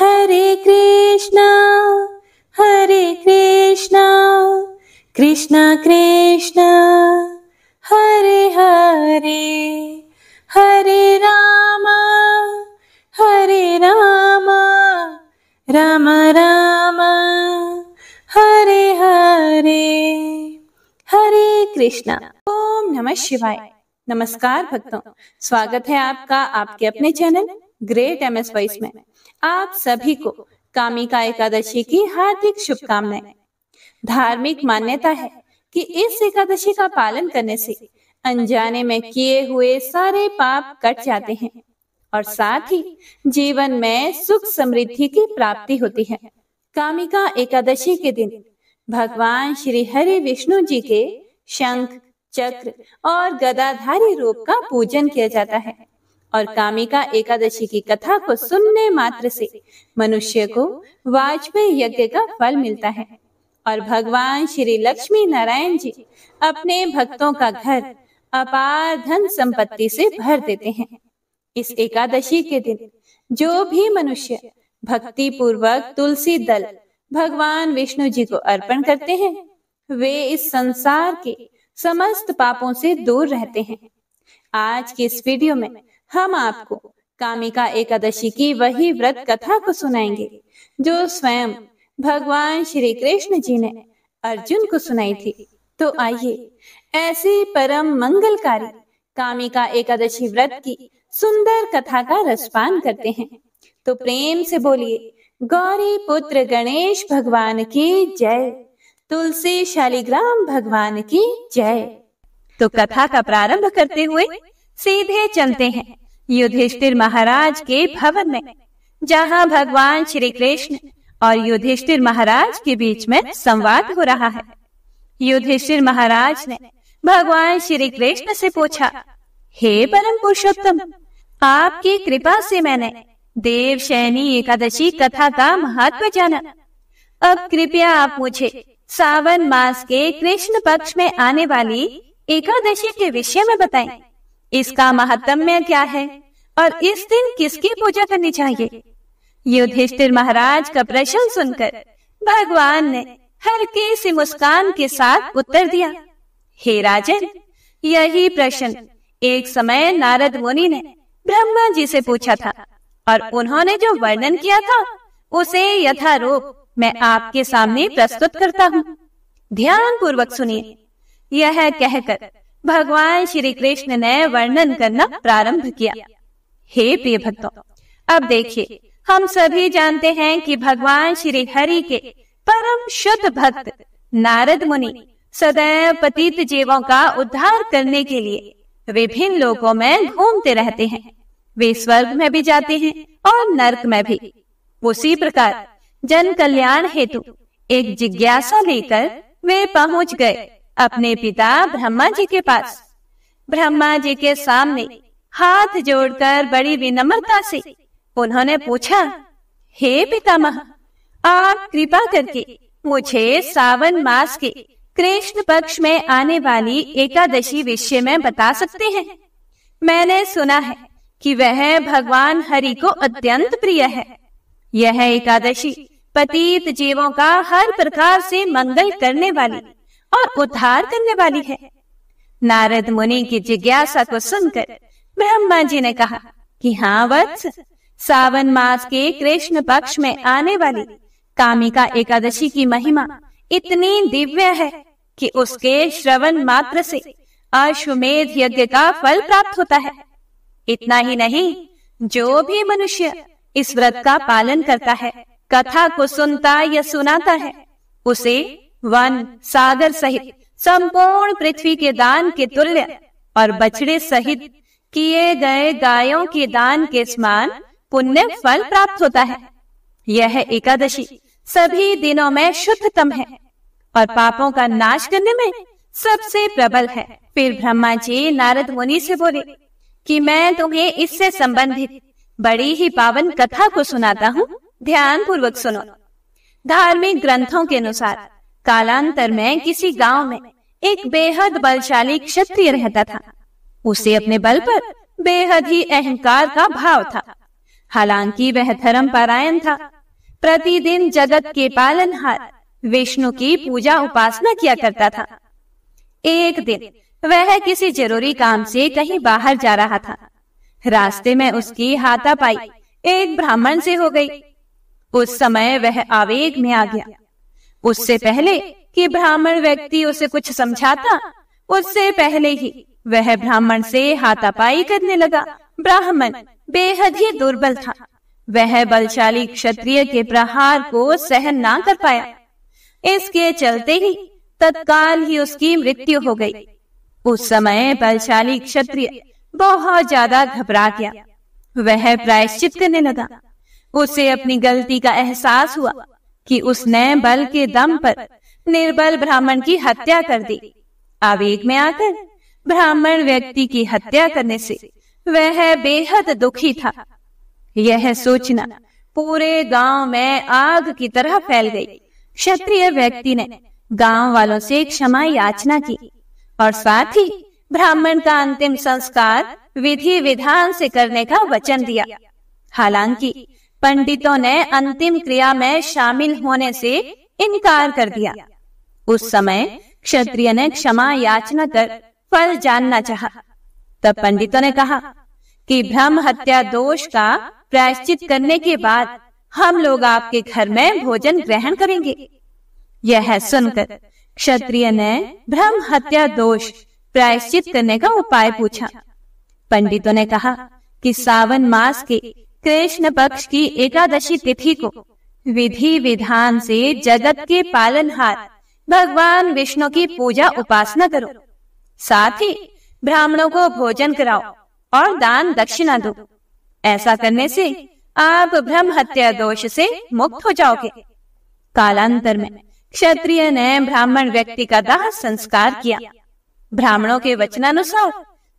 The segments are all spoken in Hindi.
हरे कृष्णा हरे कृष्णा कृष्णा कृष्णा हरे हरे हरे रामा हरे रामा राम रामा हरे हरे हरे कृष्णा ओम नमः शिवाय नमस्कार भक्तों स्वागत है आपका आपके अपने channel great M S wise में आप सभी को कामिका एकादशी की हार्दिक शुभकामनाएं धार्मिक मान्यता है कि इस एकादशी का पालन करने से अनजाने में किए हुए सारे पाप कट जाते हैं और साथ ही जीवन में सुख समृद्धि की प्राप्ति होती है कामिका एकादशी के दिन भगवान श्री हरि विष्णु जी के शंख चक्र और गदाधारी रूप का पूजन किया जाता है और कामिका एकादशी की कथा को सुनने मात्र से मनुष्य को वाजपेयी यज्ञ का फल मिलता है और भगवान श्री लक्ष्मी नारायण जी अपने भक्तों का घर अपार धन संपत्ति से भर देते हैं इस एकादशी के दिन जो भी मनुष्य भक्ति पूर्वक तुलसी दल भगवान विष्णु जी को अर्पण करते हैं वे इस संसार के समस्त पापों से दूर रहते हैं आज के इस वीडियो में हम आपको कामिका एकादशी की वही व्रत कथा को सुनाएंगे जो स्वयं भगवान श्री कृष्ण जी ने अर्जुन को सुनाई थी तो आइए ऐसे परम मंगलकारी कामिका एकादशी व्रत की सुंदर कथा का रसपान करते हैं तो प्रेम से बोलिए गौरी पुत्र गणेश भगवान की जय तुलसी शालिग्राम भगवान की जय तो कथा का प्रारंभ करते हुए सीधे चलते हैं युधिष्ठिर महाराज के भवन में जहाँ भगवान श्री कृष्ण और युधिष्ठिर महाराज के बीच में संवाद हो रहा है युधिष्ठिर महाराज ने भगवान श्री कृष्ण से पूछा हे परम पुरुषोत्तम आपकी कृपा से मैंने देव शैनी एकादशी कथा का महत्व जाना अब कृपया आप मुझे सावन मास के कृष्ण पक्ष में आने वाली एकादशी के विषय में बताएं। इसका महात्म्य क्या है और इस दिन किसकी पूजा करनी चाहिए युधिष्ठिर महाराज का प्रश्न सुनकर भगवान ने हर किसी मुस्कान के साथ उत्तर दिया हे राजन यही प्रश्न एक समय नारद मुनि ने ब्रह्मा जी से पूछा था और उन्होंने जो वर्णन किया था उसे यथारूप मैं आपके सामने प्रस्तुत करता हूँ ध्यान पूर्वक सुनिए यह कहकर भगवान श्री कृष्ण ने वर्णन करना प्रारंभ किया हे प्रिय भक्तों अब देखिए हम सभी जानते हैं कि भगवान श्री हरि के परम शुद्ध भक्त नारद मुनि सदैव पतित जीवों का उद्धार करने के लिए विभिन्न लोकों में घूमते रहते हैं वे स्वर्ग में भी जाते हैं और नरक में भी उसी प्रकार जन कल्याण हेतु एक जिज्ञासा लेकर वे पहुंच गए अपने पिता ब्रह्मा जी के पास ब्रह्मा जी के सामने हाथ जोड़कर बड़ी विनम्रता से उन्होंने पूछा हे पितामह आप कृपा करके मुझे सावन मास के कृष्ण पक्ष में आने वाली एकादशी विषय में बता सकते हैं मैंने सुना है कि वह भगवान हरि को अत्यंत प्रिय है यह एकादशी पतित जीवों का हर प्रकार से मंगल करने वाली और उद्धार करने वाली है नारद मुनि की जिज्ञासा को सुनकर ब्रह्मा जी ने कहा कि हाँ वत्स सावन मास के कृष्ण पक्ष में आने वाली कामिका एकादशी की महिमा इतनी दिव्य है कि उसके श्रवण मात्र से अश्वमेध यज्ञ का फल प्राप्त होता है इतना ही नहीं जो भी मनुष्य इस व्रत का पालन करता है कथा को सुनता या सुनाता है उसे वन सागर सहित संपूर्ण पृथ्वी के दान के तुल्य और बछड़े सहित किए गए गायों के दान के समान पुण्य फल प्राप्त होता है यह एकादशी सभी दिनों में शुद्धतम है और पापों का नाश करने में सबसे प्रबल है फिर ब्रह्मा जी नारद मुनि से बोले कि मैं तुम्हें इससे संबंधित बड़ी ही पावन कथा को सुनाता हूँ ध्यान पूर्वक सुनो धार्मिक ग्रंथों के अनुसार कालांतर में किसी गांव में एक बेहद बलशाली क्षत्रिय रहता था उसे अपने बल पर बेहद ही अहंकार का भाव था हालांकि वह धर्म पारायण था प्रतिदिन जगत के पालनहार विष्णु की पूजा उपासना किया करता था एक दिन वह किसी जरूरी काम से कहीं बाहर जा रहा था रास्ते में उसकी हाथापाई एक ब्राह्मण से हो गई उस समय वह आवेग में आ गया उससे पहले कि ब्राह्मण व्यक्ति उसे कुछ समझाता उससे पहले ही वह ब्राह्मण से हाथापाई करने लगा ब्राह्मण बेहद ही दुर्बल था वह बलशाली क्षत्रिय के प्रहार को सहन ना कर पाया इसके चलते ही तत्काल ही उसकी मृत्यु हो गई उस समय बलशाली क्षत्रिय बहुत ज्यादा घबरा गया वह प्रायश्चित करने लगा उसे अपनी गलती का एहसास हुआ कि उस नए बल के दम पर निर्बल ब्राह्मण की हत्या कर दी आवेग में आकर ब्राह्मण व्यक्ति की हत्या करने से वह बेहद दुखी था यह सोचना पूरे गांव में आग की तरह फैल गई क्षत्रिय व्यक्ति ने गांव वालों से क्षमा याचना की और साथ ही ब्राह्मण का अंतिम संस्कार विधि विधान से करने का वचन दिया हालांकि पंडितों ने अंतिम क्रिया में शामिल होने से इनकार कर दिया उस समय क्षत्रिय ने क्षमा याचना कर फल जानना चाहा। तब पंडितों ने कहा कि ब्रह्म हत्या दोष का प्रायश्चित करने के बाद हम लोग आपके घर में भोजन ग्रहण करेंगे यह सुनकर क्षत्रिय ने ब्रह्म हत्या दोष प्रायश्चित करने का उपाय पूछा पंडितों ने कहा कि सावन मास के कृष्ण पक्ष की एकादशी तिथि को विधि विधान से जगत के पालनहार भगवान विष्णु की पूजा उपासना करो साथ ही ब्राह्मणों को भोजन कराओ और दान दक्षिणा दो ऐसा करने से आप ब्रह्म हत्या दोष से मुक्त हो जाओगे कालांतर में क्षत्रिय ने ब्राह्मण व्यक्ति का दाह संस्कार किया ब्राह्मणों के वचनानुसार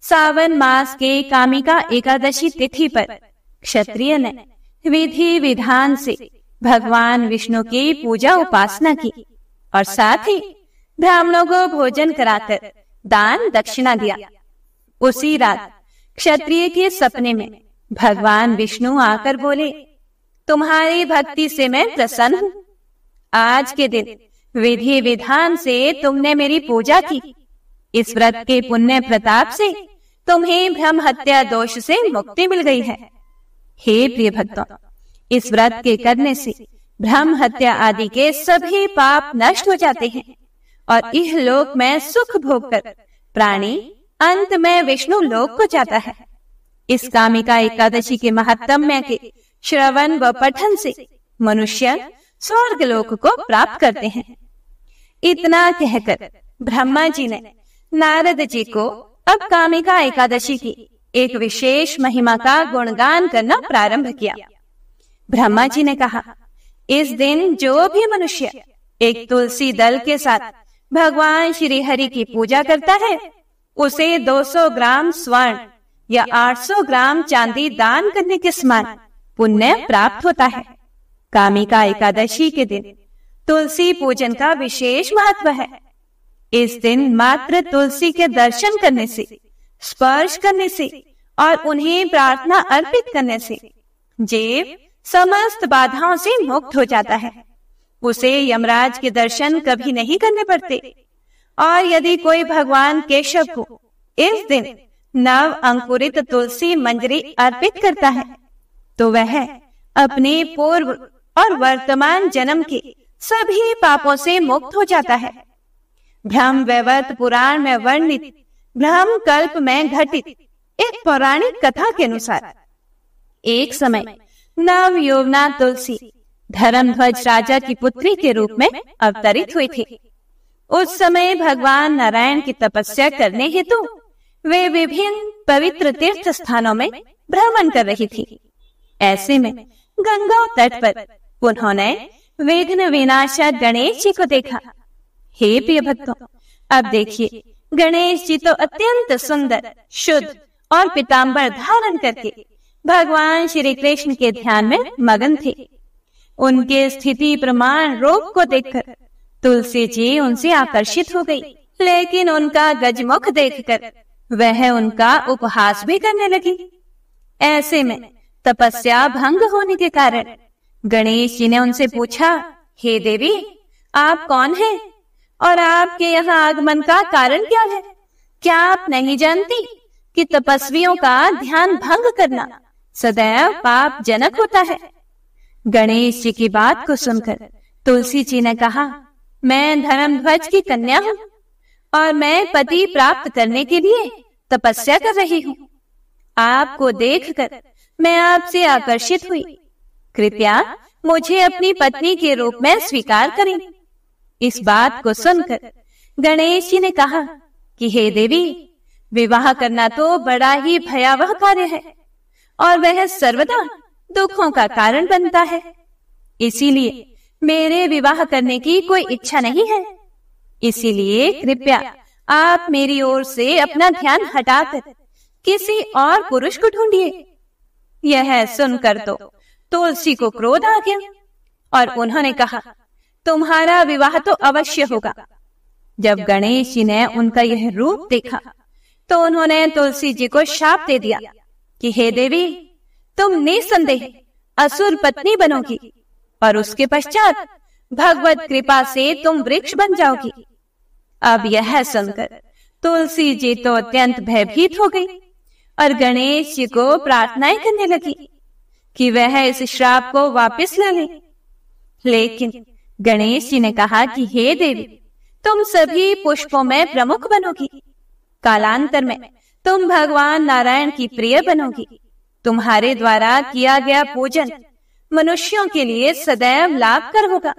सावन मास के कामिका एकादशी तिथि पर क्षत्रिय ने विधि विधान से भगवान विष्णु की पूजा उपासना की और साथ ही ब्राह्मणों को भोजन कराकर दान दक्षिणा दिया उसी रात क्षत्रिय के सपने में भगवान विष्णु आकर बोले तुम्हारी भक्ति से मैं प्रसन्न हूँ आज के दिन विधि विधान से तुमने मेरी पूजा की इस व्रत के पुण्य प्रताप से तुम्हें ब्रह्म हत्या दोष से मुक्ति मिल गई है हे प्रिय भक्तों इस व्रत के करने से ब्रह्म हत्या आदि के सभी पाप नष्ट हो जाते हैं और इह लोक में सुख भोग कर प्राणी अंत में विष्णु लोक को जाता है इस कामिका एकादशी के महात्म्य के श्रवण व पठन से मनुष्य स्वर्ग लोक को प्राप्त करते हैं इतना कहकर ब्रह्मा जी ने नारद जी को अब कामिका एकादशी की एक विशेष महिमा का गुणगान करना प्रारंभ किया ब्रह्मा जी ने कहा इस दिन जो भी मनुष्य एक तुलसी दल के साथ भगवान श्री हरि की पूजा करता है उसे 200 ग्राम स्वर्ण या 800 ग्राम चांदी दान करने के समान पुण्य प्राप्त होता है कामिका एकादशी के दिन तुलसी पूजन का विशेष महत्व है इस दिन मात्र तुलसी के दर्शन करने से स्पर्श करने से और उन्हें प्रार्थना अर्पित करने से जीव समस्त बाधाओं से मुक्त हो जाता है उसे यमराज के दर्शन कभी नहीं करने पड़ते और यदि कोई भगवान केशव को इस दिन नव अंकुरित तुलसी मंजरी अर्पित करता है तो वह अपने पूर्व और वर्तमान जन्म के सभी पापों से मुक्त हो जाता है भ्रम वैवर्त पुराण में वर्णित ब्रह्म कल्प में घटित एक पौराणिक कथा के अनुसार एक समय नव योवना तुलसी धर्मध्वज राजा की पुत्री के रूप में अवतरित हुई थी उस समय भगवान नारायण की तपस्या करने हेतु वे विभिन्न पवित्र तीर्थ स्थानों में भ्रमण कर रही थी ऐसे में गंगा तट पर उन्होंने विघ्न विनाशा गणेश जी को देखा हे प्रिय भक्तों अब देखिए गणेश जी तो अत्यंत सुंदर शुद्ध और पिताम्बर धारण करके भगवान श्री कृष्ण के ध्यान में मगन थे उनके स्थिति प्रमाण रोग को देखकर तुलसी जी उनसे आकर्षित हो गई लेकिन उनका गजमुख देखकर वह उनका उपहास भी करने लगी ऐसे में तपस्या भंग होने के कारण गणेश जी ने उनसे पूछा हे देवी आप कौन हैं? और आपके यहाँ आगमन का कारण क्या है क्या आप नहीं जानती कि तपस्वियों का ध्यान भंग करना सदैव पाप जनक होता है गणेश जी की बात को सुनकर तुलसी जी ने कहा मैं धर्म ध्वज की कन्या हूँ और मैं पति प्राप्त करने के लिए तपस्या कर रही हूँ आपको देखकर मैं आपसे आकर्षित हुई कृपया मुझे अपनी पत्नी के रूप में स्वीकार करें इस बात को सुनकर गणेश जी ने कहा कि हे देवी विवाह करना तो बड़ा ही भयावह कार्य है और वह सर्वदा दुखों का कारण बनता है इसीलिए मेरे विवाह करने की कोई इच्छा नहीं है इसीलिए कृपया आप मेरी ओर से अपना ध्यान हटाकर किसी और पुरुष को ढूंढिए यह सुनकर तो तुलसी को क्रोध आ गया और उन्होंने कहा तुम्हारा विवाह तो, तो अवश्य होगा जब गणेश जी ने उनका यह रूप देखा तो, तो उन्होंने तुलसी जी को शाप दे दिया कि हे देवी तुम निसंदेह असुर पत्नी बनोगी और उसके पश्चात भगवत कृपा से तुम वृक्ष बन जाओगी अब यह सुनकर तुलसी जी तो, तो अत्यंत भयभीत हो गई और गणेश जी को प्रार्थनाएं करने लगी कि वह इस श्राप को वापस ले ले। लेकिन गणेश जी ने कहा कि हे देवी तुम सभी पुष्पों में प्रमुख बनोगी कालांतर में तुम भगवान नारायण की प्रिय बनोगी तुम्हारे द्वारा किया गया पूजन मनुष्यों के लिए सदैव लाभ कर होगा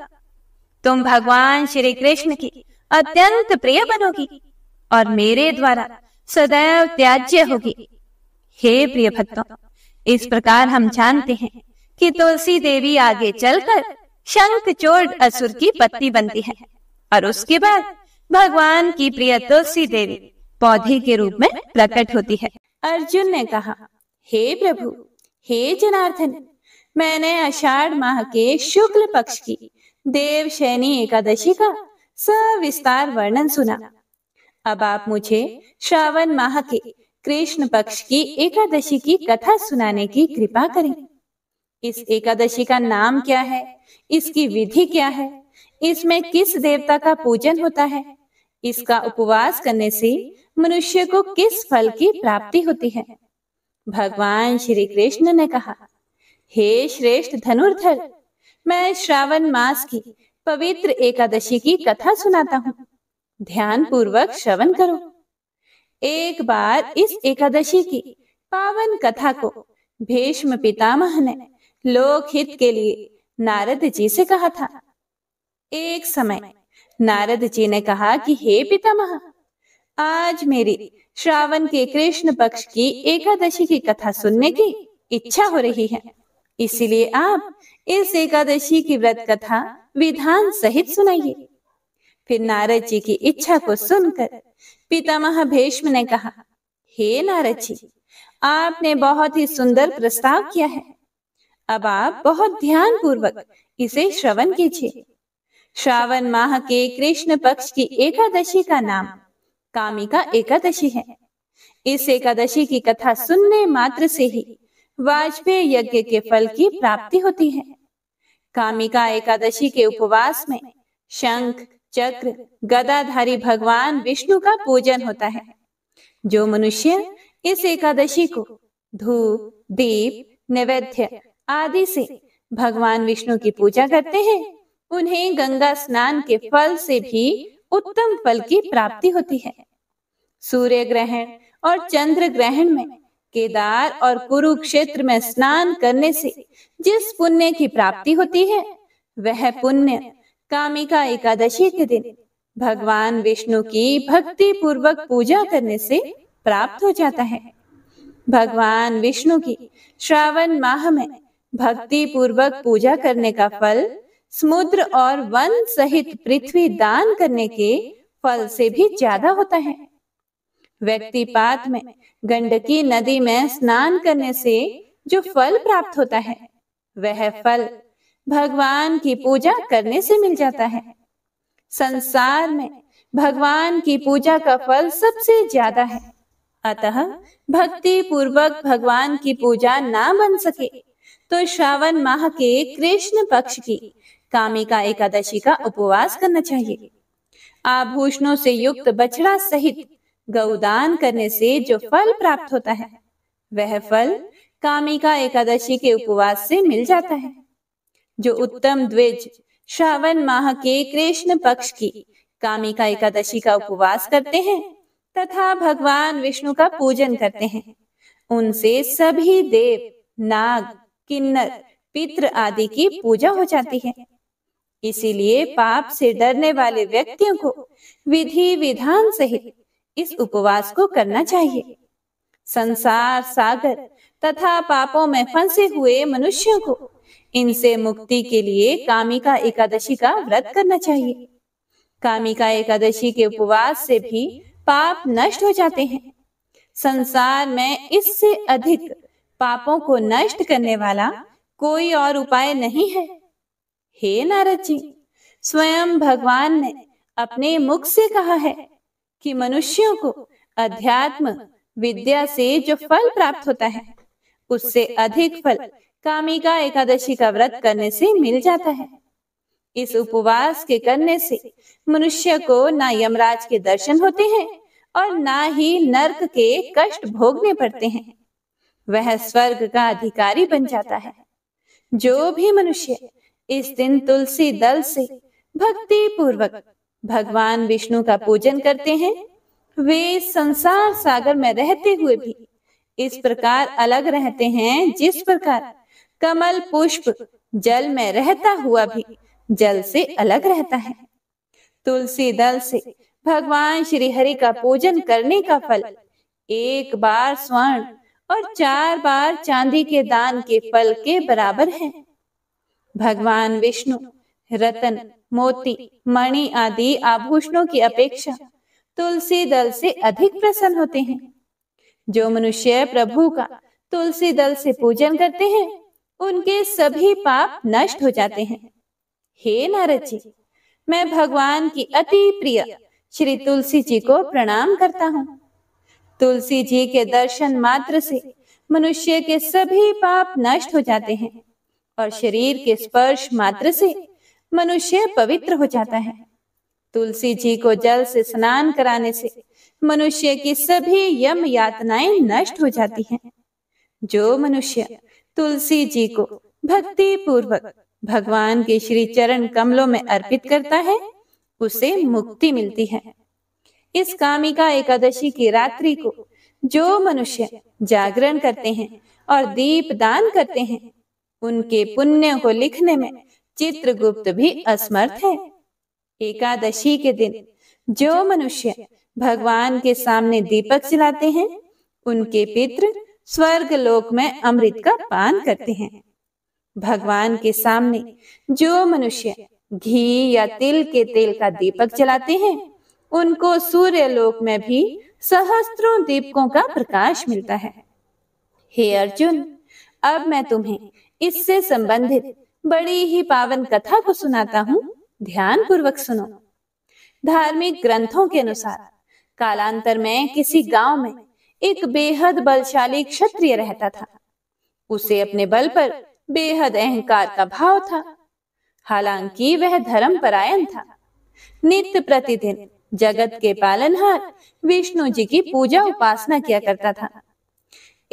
तुम भगवान श्री कृष्ण की अत्यंत प्रिय बनोगी और मेरे द्वारा सदैव त्याज्य होगी हे प्रिय भक्तों इस प्रकार हम जानते हैं कि तुलसी देवी आगे चलकर शंख चोर असुर की पत्नी बनती है और उसके बाद भगवान की प्रिय तुलसी देवी पौधे के रूप में प्रकट होती है अर्जुन ने कहा हे प्रभु हे जनार्दन मैंने अषाढ़ माह के शुक्ल पक्ष की देव शैनी एकादशी का सविस्तार वर्णन सुना अब आप मुझे श्रावण माह के कृष्ण पक्ष की एकादशी की कथा सुनाने की कृपा करें इस एकादशी का नाम क्या है इसकी विधि क्या है इसमें किस देवता का पूजन होता है इसका उपवास करने से मनुष्य को किस फल की प्राप्ति होती है भगवान श्री कृष्ण ने कहा हे श्रेष्ठ धनुर्धर मैं श्रावण मास की पवित्र एकादशी की कथा सुनाता हूँ ध्यान पूर्वक श्रवण करो एक बार इस एकादशी की पावन कथा को भीष्म पितामह ने लोकहित के लिए नारद जी से कहा था एक समय नारद जी ने कहा कि हे पितामह आज मेरी श्रावण के कृष्ण पक्ष की एकादशी की कथा सुनने की इच्छा हो रही है इसीलिए आप इस एकादशी की व्रत कथा विधान सहित सुनाइए फिर नारद जी की इच्छा को सुनकर पितामह भीष्म ने कहा हे नारद जी आपने बहुत ही सुंदर प्रस्ताव किया है अब आप बहुत ध्यान पूर्वक इसे श्रवण कीजिए श्रावण माह के कृष्ण पक्ष की एकादशी का नाम कामिका एकादशी है इस एकादशी की कथा सुनने मात्र से ही वाजपेयी यज्ञ के फल की प्राप्ति होती है कामिका एकादशी के उपवास में शंख चक्र गदाधारी भगवान विष्णु का पूजन होता है जो मनुष्य इस एकादशी को धूप दीप नैवेद्य आदि से भगवान विष्णु की पूजा करते हैं उन्हें गंगा स्नान के फल से भी उत्तम फल की प्राप्ति होती है सूर्य ग्रहण और चंद्र ग्रहण में केदार और कुरुक्षेत्र में स्नान करने से जिस पुण्य की प्राप्ति होती है वह पुण्य कामिका एकादशी के दिन भगवान विष्णु की भक्ति पूर्वक पूजा करने से प्राप्त हो जाता है भगवान विष्णु की श्रावण माह में भक्ति पूर्वक पूजा करने का फल समुद्र और वन सहित पृथ्वी दान करने के फल से भी ज्यादा होता है पात में गंडकी नदी में स्नान करने से जो फल प्राप्त होता है वह फल भगवान की पूजा करने से मिल जाता है संसार में भगवान की पूजा का फल सबसे ज्यादा है अतः भक्ति पूर्वक भगवान की पूजा ना बन सके तो श्रावण माह के कृष्ण पक्ष की कामिका एकादशी का उपवास करना चाहिए आभूषणों से युक्त बछड़ा सहित गौदान करने से जो फल प्राप्त होता है वह फल कामिका एकादशी के उपवास से मिल जाता है जो उत्तम द्विज श्रावण माह के कृष्ण पक्ष की कामिका एकादशी का उपवास करते हैं तथा भगवान विष्णु का पूजन करते हैं उनसे सभी देव नाग किन्नर पित्र आदि की पूजा हो जाती है इसीलिए पाप से डरने वाले व्यक्तियों को विधि विधान सहित इस उपवास को करना चाहिए संसार सागर तथा पापों में फंसे हुए मनुष्यों को इनसे मुक्ति के लिए कामिका एकादशी का व्रत करना चाहिए कामिका एकादशी के उपवास से भी पाप नष्ट हो जाते हैं संसार में इससे अधिक पापों को नष्ट करने वाला कोई और उपाय नहीं है हे नारद जी स्वयं भगवान ने अपने मुख से कहा है कि मनुष्यों को अध्यात्म विद्या से जो फल प्राप्त होता है उससे अधिक फल कामिका एकादशी का व्रत करने से मिल जाता है इस उपवास के करने से मनुष्य को ना यमराज के दर्शन होते हैं और ना ही नरक के कष्ट भोगने पड़ते हैं वह स्वर्ग का अधिकारी बन जाता है जो भी मनुष्य इस दिन तुलसी दल से भक्ति पूर्वक भगवान विष्णु का पूजन करते हैं वे संसार सागर में रहते हुए भी इस प्रकार अलग रहते हैं जिस प्रकार कमल पुष्प जल में रहता हुआ भी जल से अलग रहता है तुलसी दल से भगवान श्री हरि का पूजन करने का फल एक बार स्वर्ण और चार बार चांदी के दान के फल के बराबर है भगवान विष्णु रतन मोती मणि आदि आभूषणों की अपेक्षा तुलसी दल से अधिक प्रसन्न होते हैं जो मनुष्य प्रभु का तुलसी दल से पूजन करते हैं उनके सभी पाप नष्ट हो जाते हैं हे नारद जी मैं भगवान की अति प्रिय श्री तुलसी जी को प्रणाम करता हूँ तुलसी जी के दर्शन मात्र से मनुष्य के सभी पाप नष्ट हो जाते हैं और शरीर के स्पर्श मात्र से मनुष्य पवित्र हो जाता है तुलसी जी को जल से स्नान कराने से मनुष्य की सभी यम यातनाएं नष्ट हो जाती हैं। जो मनुष्य तुलसी जी को भक्ति पूर्वक भगवान के श्री चरण कमलों में अर्पित करता है उसे मुक्ति मिलती है इस कामिका एकादशी की रात्रि को जो मनुष्य जागरण करते हैं और दीप दान करते हैं उनके पुण्य को लिखने में चित्रगुप्त भी असमर्थ है एकादशी के दिन जो मनुष्य भगवान के सामने दीपक जलाते हैं उनके पितृ स्वर्ग लोक में अमृत का पान करते हैं भगवान के सामने जो मनुष्य घी या तिल के तेल का दीपक जलाते हैं उनको सूर्य लोक में भी सहस्त्रों दीपकों का प्रकाश मिलता है हे अर्जुन अब मैं तुम्हें इससे संबंधित बड़ी ही पावन कथा को सुनाता हूँ ध्यान पूर्वक सुनो धार्मिक ग्रंथों के अनुसार कालांतर में किसी गांव में एक बेहद बलशाली क्षत्रिय रहता था उसे अपने बल पर बेहद अहंकार का भाव था हालांकि वह धर्म परायण था नित्य प्रतिदिन जगत के पालनहार विष्णु जी की पूजा उपासना किया करता था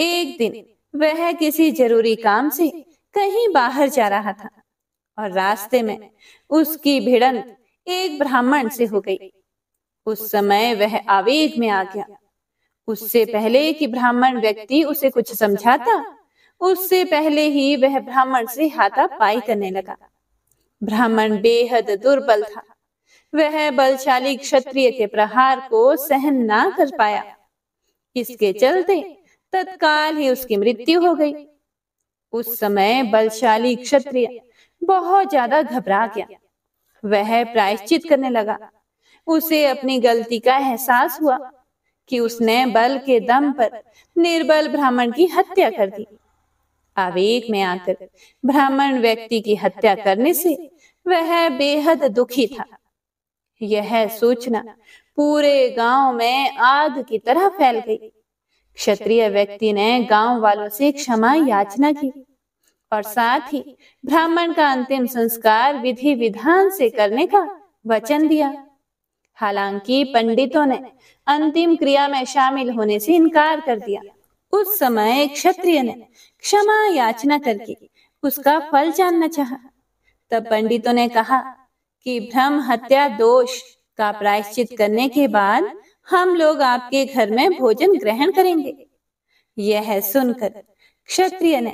एक दिन वह किसी जरूरी काम से कहीं बाहर जा रहा था और रास्ते में उसकी भिड़ंत एक ब्राह्मण से हो गई उस समय वह आवेग में आ गया उससे पहले कि ब्राह्मण व्यक्ति उसे कुछ समझाता उससे पहले ही वह ब्राह्मण से हाथापाई करने लगा ब्राह्मण बेहद दुर्बल था वह बलशाली क्षत्रिय के प्रहार को सहन ना कर पाया इसके चलते तत्काल ही उसकी मृत्यु हो गई उस समय बलशाली क्षत्रिय बहुत ज्यादा घबरा गया वह प्रायश्चित करने लगा उसे अपनी गलती का एहसास हुआ कि उसने बल के दम पर निर्बल ब्राह्मण की हत्या कर दी आवेग में आकर ब्राह्मण व्यक्ति की हत्या करने से वह बेहद दुखी था यह सूचना पूरे गांव में आग की तरह फैल गई क्षत्रिय व्यक्ति ने गांव वालों से क्षमा याचना की और साथ ही ब्राह्मण का अंतिम संस्कार विधि विधान से करने का वचन दिया हालांकि पंडितों ने अंतिम क्रिया में शामिल होने से इनकार कर दिया उस समय क्षत्रिय ने क्षमा याचना करके उसका फल जानना चाहा। तब पंडितों ने कहा कि भ्रम हत्या दोष का प्रायश्चित करने के बाद हम लोग आपके घर में भोजन ग्रहण करेंगे यह सुनकर क्षत्रिय ने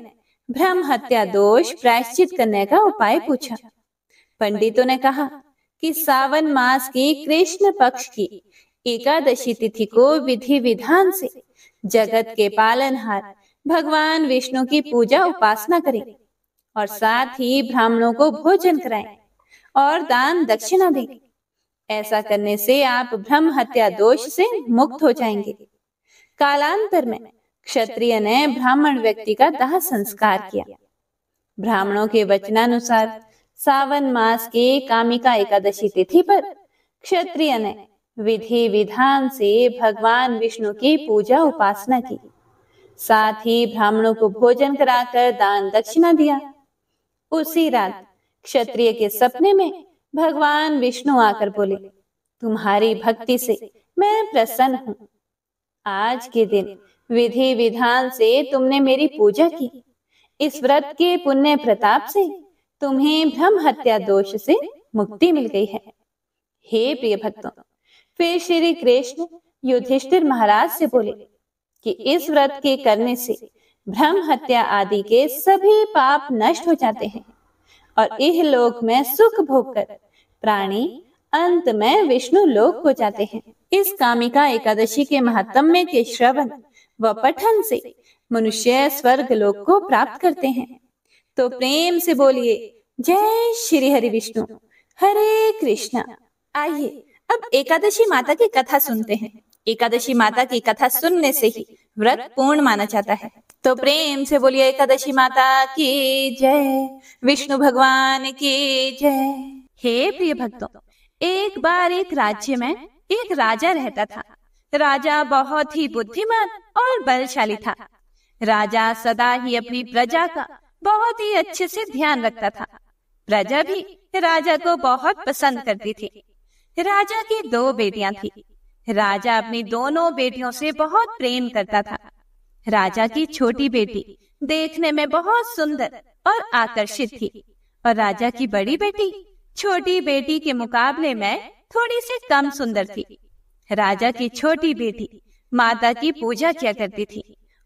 भ्रम हत्या दोष प्रायश्चित करने का उपाय पूछा पंडितों ने कहा कि सावन मास की कृष्ण पक्ष की एकादशी तिथि को विधि विधान से जगत के पालनहार भगवान विष्णु की पूजा उपासना करें और साथ ही ब्राह्मणों को भोजन कराएं। और दान दक्षिणा दें ऐसा करने से आप ब्रह्म हत्या दोष से मुक्त हो जाएंगे कालांतर में क्षत्रिय ने ब्राह्मण व्यक्ति का दाह संस्कार किया ब्राह्मणों के वचनानुसार सावन मास के कामिका एकादशी तिथि पर क्षत्रिय ने विधि विधान से भगवान विष्णु की पूजा उपासना की साथ ही ब्राह्मणों को भोजन कराकर दान दक्षिणा दिया उसी रात क्षत्रिय के सपने में भगवान विष्णु आकर बोले तुम्हारी भक्ति से मैं प्रसन्न हूँ आज के दिन विधि विधान से तुमने मेरी पूजा की इस व्रत के पुण्य प्रताप से तुम्हें भ्रम हत्या दोष से मुक्ति मिल गई है हे प्रिय भक्तों फिर श्री कृष्ण युधिष्ठिर महाराज से बोले कि इस व्रत के करने से भ्रम हत्या आदि के सभी पाप नष्ट हो जाते हैं और लोक में सुख भोग कर प्राणी अंत में विष्णु लोक को जाते हैं इस कामिका एकादशी के महात्म्य के श्रवण व पठन से मनुष्य स्वर्ग लोक को प्राप्त करते हैं तो प्रेम से बोलिए जय श्री हरि विष्णु हरे कृष्णा आइए अब एकादशी माता की कथा सुनते हैं एकादशी माता की कथा सुनने से ही व्रत पूर्ण माना जाता है तो प्रेम से बोलिए एकादशी माता की जय विष्णु भगवान की जय हे प्रिय भक्तों एक बार एक राज्य में एक राजा रहता था राजा बहुत ही बुद्धिमान और बलशाली था राजा सदा ही अपनी प्रजा का बहुत ही अच्छे से ध्यान रखता था प्रजा भी राजा को बहुत पसंद करती थी राजा की दो बेटियां थी राजा अपनी दोनों बेटियों से बहुत प्रेम करता था राजा की छोटी बेटी देखने में बहुत सुंदर और आकर्षित थी और राजा की बड़ी बेटी छोटी बेटी के मुकाबले में थोड़ी सी कम सुंदर थी राजा की छोटी बेटी माता की पूजा किया करती थी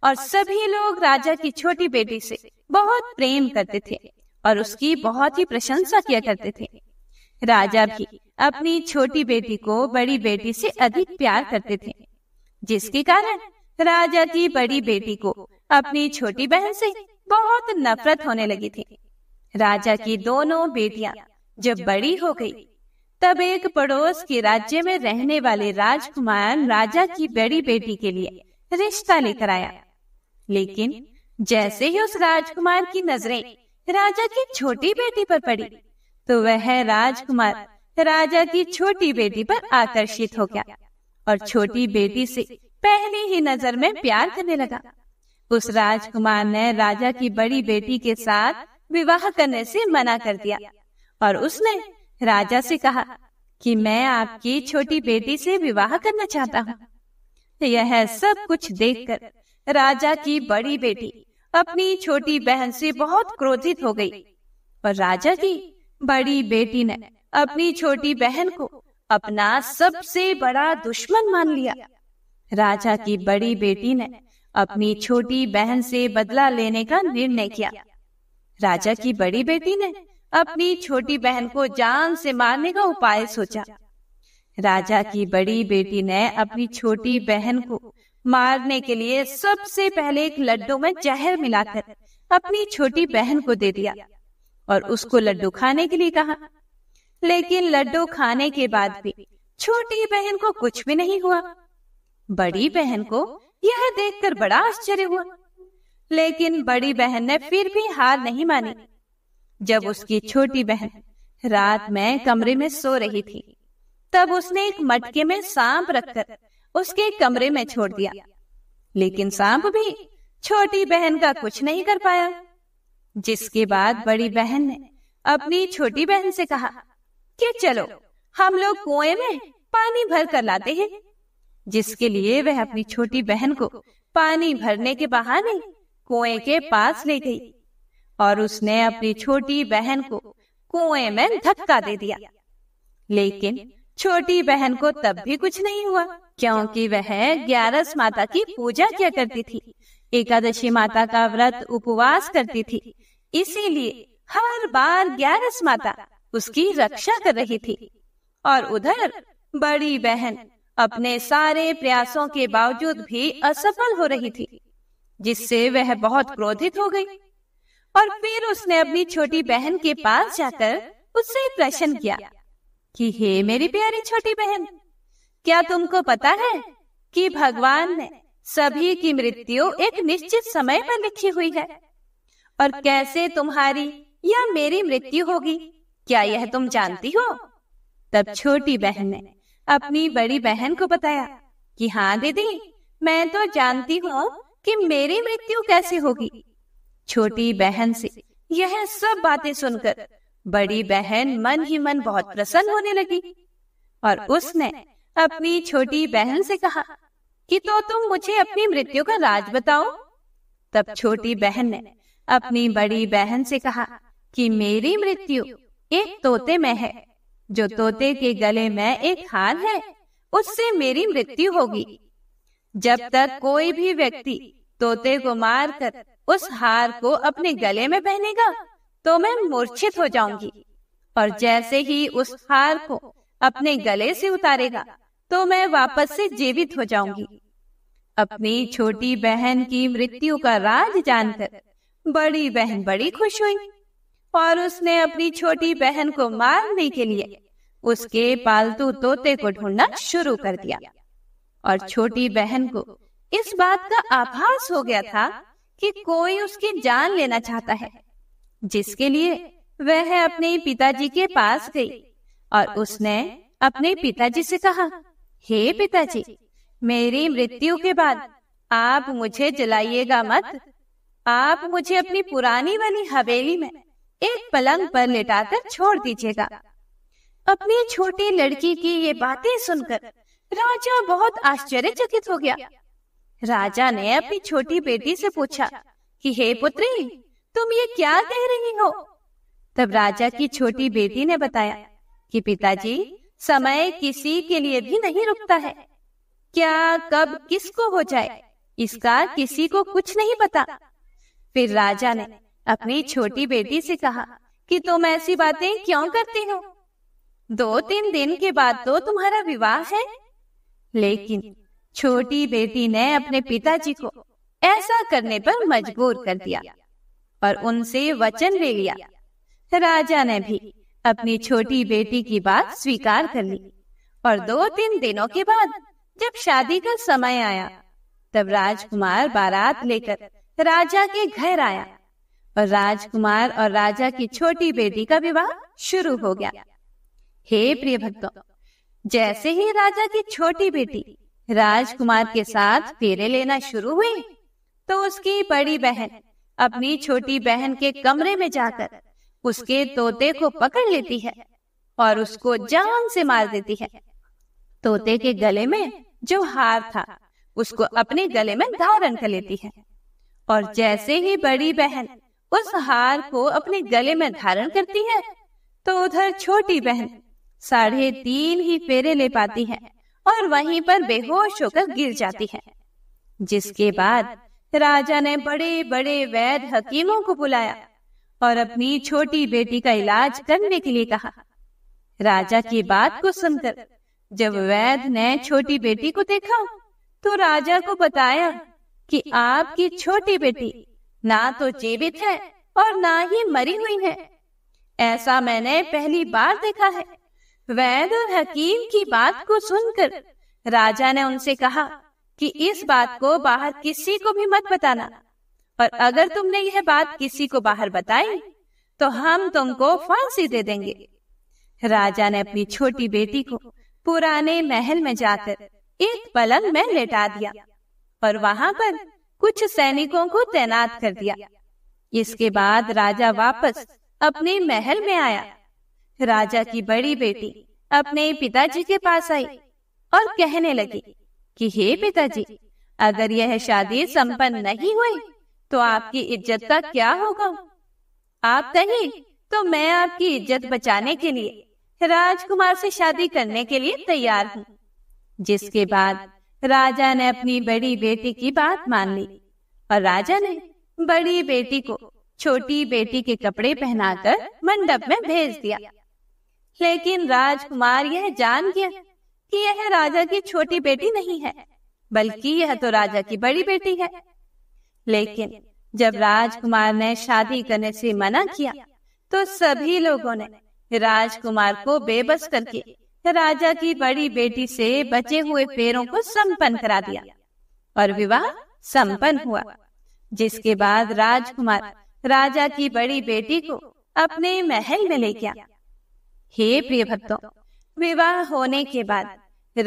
और सभी लोग राजा की छोटी बेटी से बहुत प्रेम करते थे और उसकी बहुत ही प्रशंसा किया करते थे राजा भी अपनी छोटी बेटी को बड़ी बेटी से अधिक प्यार करते थे जिसके कारण राजा की बड़ी बेटी को अपनी छोटी बहन से बहुत नफरत होने लगी थी राजा की दोनों बेटियां जब बड़ी हो गई तब एक पड़ोस के राज्य में रहने वाले राजकुमार राजा की बड़ी बेटी के लिए रिश्ता लेकर आया लेकिन जैसे ही उस राजकुमार की नजरें राजा की छोटी बेटी पर पड़ी तो वह राजकुमार राजा की छोटी बेटी पर आकर्षित हो गया और छोटी बेटी से पहली ही नजर में प्यार करने लगा उस राजकुमार ने राजा की बड़ी बेटी के साथ विवाह करने से मना कर दिया और उसने राजा से कहा कि मैं आपकी छोटी बेटी से विवाह करना चाहता हूँ यह सब कुछ देखकर राजा की बड़ी बेटी अपनी छोटी बहन से बहुत क्रोधित हो गई और राजा की बड़ी बेटी ने अपनी छोटी बहन को अपना सबसे बड़ा दुश्मन मान लिया राजा की बड़ी बेटी ने अपनी छोटी बहन से बदला लेने का निर्णय किया राजा की बड़ी बेटी ने अपनी छोटी बहन को जान से मारने का उपाय सोचा राजा की बड़ी बेटी ने अपनी छोटी बहन को मारने के लिए सबसे पहले एक लड्डू में जहर मिलाकर अपनी छोटी बहन को दे दिया और उसको लड्डू खाने के लिए कहा लेकिन लड्डू खाने के बाद भी छोटी बहन को कुछ भी नहीं हुआ बड़ी बहन को यह देखकर बड़ा आश्चर्य हुआ लेकिन बड़ी बहन ने फिर भी हार नहीं मानी जब उसकी छोटी बहन रात में कमरे में सो रही थी तब उसने एक मटके में सांप रखकर उसके कमरे में छोड़ दिया लेकिन सांप भी छोटी बहन का कुछ नहीं कर पाया जिसके बाद बड़ी बहन ने अपनी छोटी बहन से कहा कि चलो हम लोग कुएं में पानी भर कर लाते हैं जिसके लिए वह अपनी छोटी बहन को पानी भरने के बहाने कुएं के पास ले गई और उसने अपनी छोटी बहन को कुएं में धक्का दे दिया लेकिन छोटी बहन को तब भी कुछ नहीं हुआ क्योंकि वह ग्यारस माता की पूजा किया करती थी एकादशी माता का व्रत उपवास करती थी इसीलिए हर बार ग्यारस माता उसकी रक्षा कर रही थी और उधर बड़ी बहन अपने सारे प्रयासों के बावजूद भी असफल हो रही थी जिससे वह बहुत क्रोधित हो गई और फिर उसने अपनी छोटी बहन के पास जाकर उससे प्रश्न किया कि हे मेरी प्यारी छोटी बहन क्या तुमको पता है कि भगवान ने सभी की मृत्यु एक निश्चित समय पर लिखी हुई है और कैसे तुम्हारी या मेरी मृत्यु होगी क्या यह तुम जानती हो तब छोटी बहन ने अपनी बड़ी बहन को बताया कि हाँ दीदी मैं तो जानती हूँ कि मेरी मृत्यु कैसे होगी छोटी बहन से यह सब बातें सुनकर बड़ी बहन मन ही मन बहुत प्रसन्न होने लगी और उसने अपनी छोटी बहन से कहा कि तो तुम मुझे अपनी मृत्यु का राज बताओ तब छोटी बहन ने अपनी बड़ी बहन से कहा कि मेरी मृत्यु एक तोते में है जो तोते के गले में एक हार है उससे मेरी मृत्यु होगी जब तक कोई भी व्यक्ति तोते को मारकर उस हार को अपने गले में पहनेगा तो, तो मैं मूर्छित हो जाऊंगी और जैसे ही उस हार को अपने गले से उतारेगा तो, तो मैं वापस से जीवित हो जाऊंगी अपनी छोटी बहन की मृत्यु का राज जानकर बड़ी बहन बड़ी खुश हुई और उसने अपनी छोटी बहन को मारने के लिए उसके पालतू तोते को ढूंढना शुरू कर दिया और छोटी बहन को इस बात का आभास हो गया था कि कोई उसकी जान लेना चाहता है जिसके लिए वह अपने पिताजी के पास गई और उसने अपने पिताजी से कहा हे पिताजी मेरी मृत्यु के बाद आप मुझे जलाइएगा मत आप मुझे अपनी पुरानी वाली हवेली में एक पलंग पर लेटाकर छोड़ दीजिएगा अपनी छोटी लड़की की ये बातें सुनकर राजा बहुत आश्चर्यचकित हो गया राजा ने अपनी छोटी बेटी से पूछा कि हे पुत्री तुम ये क्या कह रही हो तब राजा की छोटी बेटी ने बताया कि पिताजी समय किसी के लिए भी नहीं रुकता है क्या कब किसको हो जाए इसका किसी को कुछ नहीं पता फिर राजा ने अपनी छोटी बेटी से कहा कि तुम ऐसी बातें क्यों करती हो दो तीन दिन के बाद तो तुम्हारा विवाह है लेकिन छोटी बेटी ने अपने पिताजी को ऐसा करने पर मजबूर कर दिया और उनसे वचन ले लिया राजा ने भी अपनी छोटी बेटी की बात स्वीकार कर ली और दो तीन दिनों के बाद जब शादी का समय आया तब राजकुमार बारात लेकर राजा के घर आया और राजकुमार और राजा की छोटी बेटी का विवाह शुरू हो गया हे प्रिय भक्तों जैसे ही राजा की छोटी बेटी राजकुमार के साथ फेरे लेना शुरू हुई तो उसकी बड़ी बहन अपनी छोटी बहन के कमरे में जाकर उसके तोते को पकड़ लेती है और उसको जान से मार देती है तोते के गले में जो हार था उसको अपने गले में धारण कर लेती है और जैसे ही बड़ी बहन उस हार को अपने गले में धारण करती है तो उधर छोटी बहन साढ़े तीन ही फेरे ले पाती है और वहीं पर बेहोश होकर गिर जाती है जिसके बाद राजा ने बड़े बड़े वैद्य हकीमों को बुलाया और अपनी छोटी बेटी का इलाज करने के लिए कहा राजा की बात को सुनकर जब वैद ने छोटी बेटी को देखा तो राजा को बताया कि आपकी छोटी बेटी ना तो जीवित है और ना ही मरी हुई है ऐसा मैंने पहली बार देखा है वैद्य और हकीम की बात को सुनकर राजा ने उनसे कहा कि इस बात को बाहर किसी को भी मत बताना और अगर तुमने यह बात किसी को बाहर बताई तो हम तुमको फांसी दे देंगे राजा ने अपनी छोटी बेटी को पुराने महल में जाकर एक पलंग में लेटा दिया और वहां पर कुछ सैनिकों को तैनात कर दिया इसके बाद राजा वापस अपने महल में आया राजा की बड़ी बेटी अपने पिताजी के पास आई और कहने लगी कि हे पिताजी अगर यह शादी संपन्न नहीं हुई तो आपकी इज्जत का क्या होगा आप कहिए तो मैं आपकी इज्जत बचाने के लिए राजकुमार से शादी करने के लिए तैयार हूँ जिसके बाद राजा ने अपनी बड़ी बेटी की बात मान ली और राजा ने बड़ी बेटी को छोटी बेटी के कपड़े पहनाकर मंडप में भेज दिया लेकिन राजकुमार यह जान गया कि यह राजा की छोटी बेटी नहीं है बल्कि यह तो राजा की बड़ी बेटी है लेकिन जब राजकुमार ने शादी करने से मना किया तो सभी लोगों ने राजकुमार को बेबस करके राजा की बड़ी बेटी से बचे हुए पैरों को संपन्न करा दिया और विवाह संपन्न हुआ जिसके बाद राजकुमार राजा की बड़ी बेटी को अपने महल में ले गया हे प्रिय भक्तों विवाह होने के बाद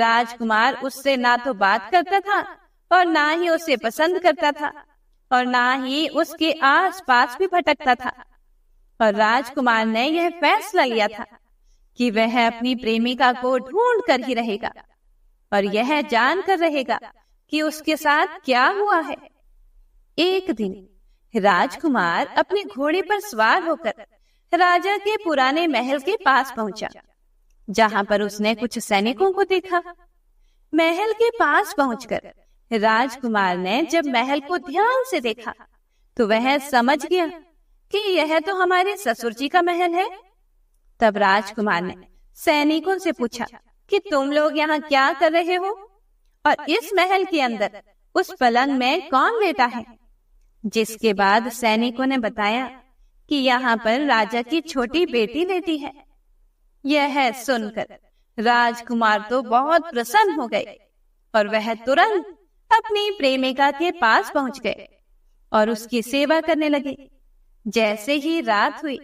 राजकुमार उससे ना तो बात करता था और ना ही उसे पसंद करता था और ना ही उसके आसपास भी भटकता था और राजकुमार ने यह फैसला लिया था कि वह अपनी प्रेमिका को ढूंढ कर ही रहेगा और यह जान कर रहेगा कि उसके साथ क्या हुआ है एक दिन राजकुमार अपने घोड़े पर सवार होकर राजा के पुराने महल के पास पहुंचा जहां पर उसने कुछ सैनिकों को देखा महल के पास पहुंचकर राजकुमार ने जब महल को ध्यान से देखा तो, तो वह समझ गया कि यह तो, तो हमारे ससुर जी का महल है तब राजकुमार ने सैनिकों से पूछा कि तुम लोग यहाँ क्या कर रहे हो और इस महल के अंदर उस पलंग में कौन लेटा है जिसके बाद सैनिकों ने बताया कि यहाँ पर राजा की छोटी बेटी लेटी है यह है सुनकर राजकुमार तो बहुत प्रसन्न हो गए और वह तुरंत अपनी प्रेमिका के पास पहुंच गए और उसकी सेवा करने लगे जैसे ही रात हुई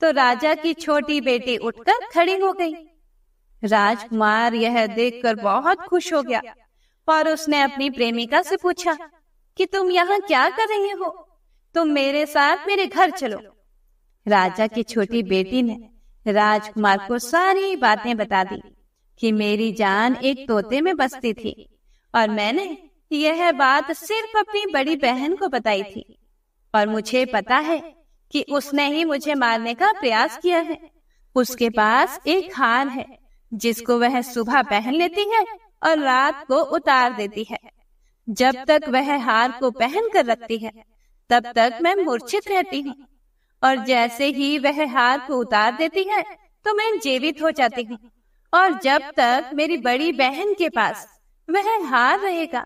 तो राजा की छोटी बेटी उठकर खड़ी हो गई राजकुमार यह देखकर बहुत खुश हो गया और उसने अपनी प्रेमिका से पूछा कि तुम यहाँ क्या कर रही हो तुम मेरे साथ मेरे घर चलो राजा की छोटी बेटी ने राजकुमार को सारी बातें बता दी कि मेरी जान एक तोते में बसती थी और मैंने यह बात सिर्फ अपनी बड़ी बहन को बताई थी और मुझे पता है कि उसने ही मुझे मारने का प्रयास किया है उसके पास एक हार है जिसको वह सुबह पहन लेती है और रात को उतार देती है जब तक वह हार को पहन कर रखती है तब तक मैं मूर्छित रहती हूँ और जैसे ही वह हार को उतार देती है तो मैं जीवित हो जाती हूँ और जब तक मेरी बड़ी बहन के पास वह हार रहेगा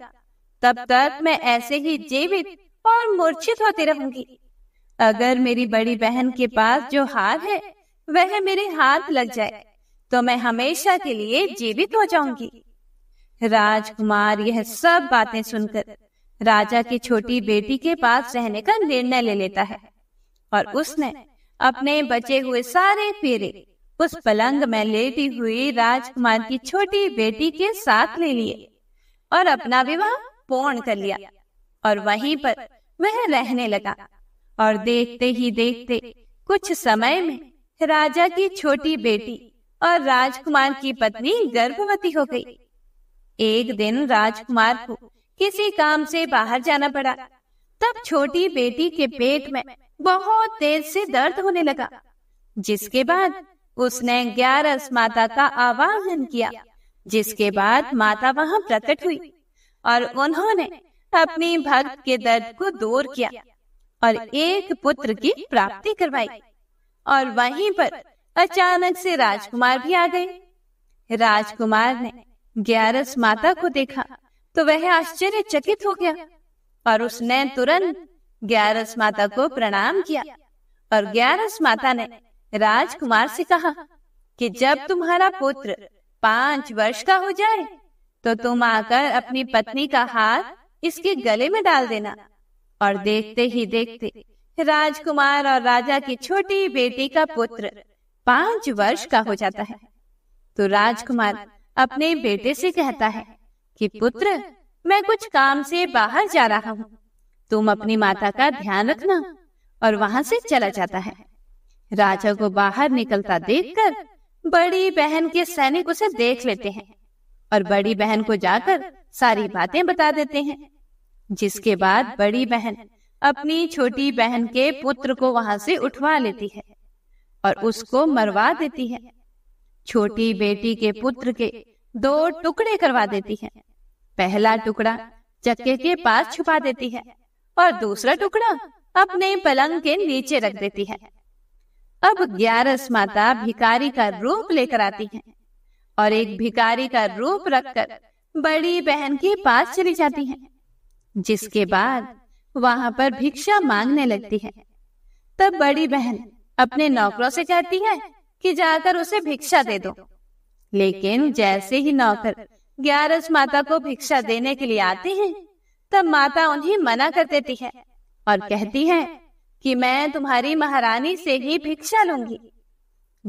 तब तक मैं ऐसे ही जीवित और मूर्छित होती रहूंगी अगर मेरी बड़ी बहन के पास जो हार है वह मेरे हाथ लग जाए तो मैं हमेशा के लिए जीवित हो जाऊंगी राजकुमार यह सब बातें सुनकर राजा की छोटी बेटी के पास रहने का निर्णय ले लेता है और उसने अपने बचे हुए सारे फेरे उस पलंग में लेटी हुई राजकुमार की छोटी बेटी के साथ ले लिए और अपना विवाह पूर्ण कर लिया और वहीं पर वह रहने लगा और देखते ही देखते कुछ समय में राजा की छोटी बेटी और राजकुमार की पत्नी गर्भवती हो गई। एक दिन राजकुमार को किसी काम से बाहर जाना पड़ा तब छोटी बेटी के पेट में बहुत तेज से दर्द होने लगा जिसके बाद उसने ग्यारस माता का आवाहन किया जिसके बाद माता वहां प्रकट हुई और उन्होंने अपनी भक्त के दर्द को दूर किया और एक पुत्र की प्राप्ति करवाई और वहीं पर अचानक से राजकुमार भी आ गए राजकुमार ने ग्यारस माता को देखा तो वह आश्चर्यचकित हो गया और उसने तुरंत ग्यारस माता को प्रणाम किया और ग्यारस माता ने राजकुमार से कहा कि जब तुम्हारा पुत्र पांच वर्ष का हो जाए तो तुम आकर अपनी पत्नी का हाथ इसके गले में डाल देना और देखते ही देखते राजकुमार और राजा की छोटी बेटी का पुत्र पांच वर्ष का हो जाता है तो राजकुमार अपने बेटे से कहता है कि पुत्र मैं कुछ काम से बाहर जा रहा हूँ तुम अपनी माता का ध्यान रखना और वहां से चला जाता है राजा को बाहर निकलता देखकर बड़ी बहन के सैनिक उसे देख लेते हैं और बड़ी बहन को जाकर सारी बातें बता देते हैं जिसके बाद बड़ी बहन अपनी छोटी बहन के पुत्र को वहां से उठवा लेती है और उसको मरवा देती है छोटी बेटी के पुत्र के दो टुकड़े करवा देती है पहला टुकड़ा चक्के के पास छुपा देती है और दूसरा टुकड़ा अपने पलंग के नीचे रख देती है अब ग्यारस माता भिकारी का रूप लेकर आती है और एक भिकारी का रूप रखकर बड़ी बहन के पास चली जाती है जिसके बाद वहाँ पर भिक्षा मांगने लगती है तब बड़ी बहन अपने नौकरों से कहती है कि जाकर उसे भिक्षा दे दो लेकिन जैसे ही नौकर ग्यारस माता को भिक्षा देने के लिए आते हैं तब माता उन्हें मना कर देती है और कहती है कि मैं तुम्हारी महारानी से ही भिक्षा लूंगी